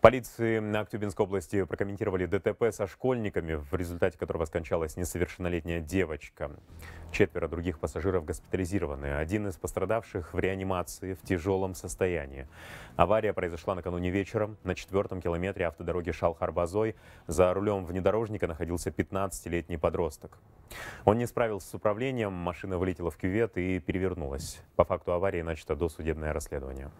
В полиции на Актюбинской области прокомментировали ДТП со школьниками, в результате которого скончалась несовершеннолетняя девочка. Четверо других пассажиров госпитализированы. Один из пострадавших в реанимации в тяжелом состоянии. Авария произошла накануне вечером на четвертом километре автодороги Шалхарбазой. За рулем внедорожника находился 15-летний подросток. Он не справился с управлением, машина вылетела в кювет и перевернулась. По факту аварии начато досудебное расследование.